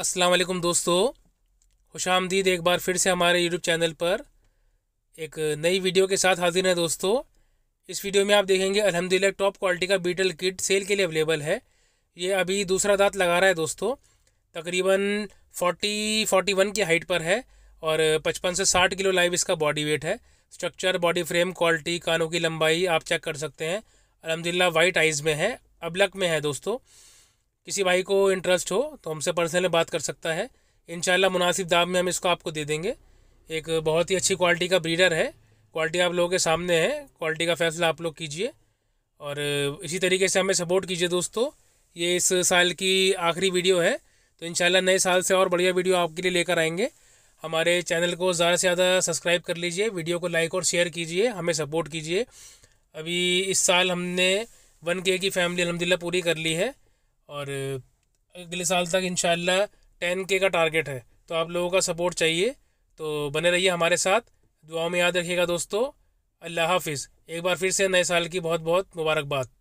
अस्सलाम दोस्तों खुश आमदीद एक बार फिर से हमारे यूट्यूब चैनल पर एक नई वीडियो के साथ हाजिर हैं दोस्तों इस वीडियो में आप देखेंगे अलहमदिल्ला टॉप क्वालिटी का बीटल किट सेल के लिए अवेलेबल है ये अभी दूसरा दांत लगा रहा है दोस्तों तकरीबन फोर्टी फोर्टी वन की हाइट पर है और पचपन से साठ किलो लाइव इसका बॉडी वेट है स्ट्रक्चर बॉडी फ्रेम क्वालिटी कानों की लंबाई आप चेक कर सकते हैं अलहमदिल्ला वाइट आइज़ में है अबलक में है दोस्तों किसी भाई को इंटरेस्ट हो तो हमसे पर्सनली बात कर सकता है इन मुनासिब दाम में हम इसको आपको दे देंगे एक बहुत ही अच्छी क्वालिटी का ब्रीडर है क्वालिटी आप लोगों के सामने है क्वालिटी का फैसला आप लोग कीजिए और इसी तरीके से हमें सपोर्ट कीजिए दोस्तों ये इस साल की आखिरी वीडियो है तो इन नए साल से और बढ़िया वीडियो आपके लिए लेकर आएंगे हमारे चैनल को ज़्यादा से ज़्यादा सब्सक्राइब कर लीजिए वीडियो को लाइक और शेयर कीजिए हमें सपोर्ट कीजिए अभी इस साल हमने वन के की फैमिली अलहमदिल्ला पूरी कर ली है और अगले साल तक इन टेन के का टारगेट है तो आप लोगों का सपोर्ट चाहिए तो बने रहिए हमारे साथ दुआ में याद रखिएगा दोस्तों अल्लाह हाफिज़ एक बार फिर से नए साल की बहुत बहुत मुबारकबाद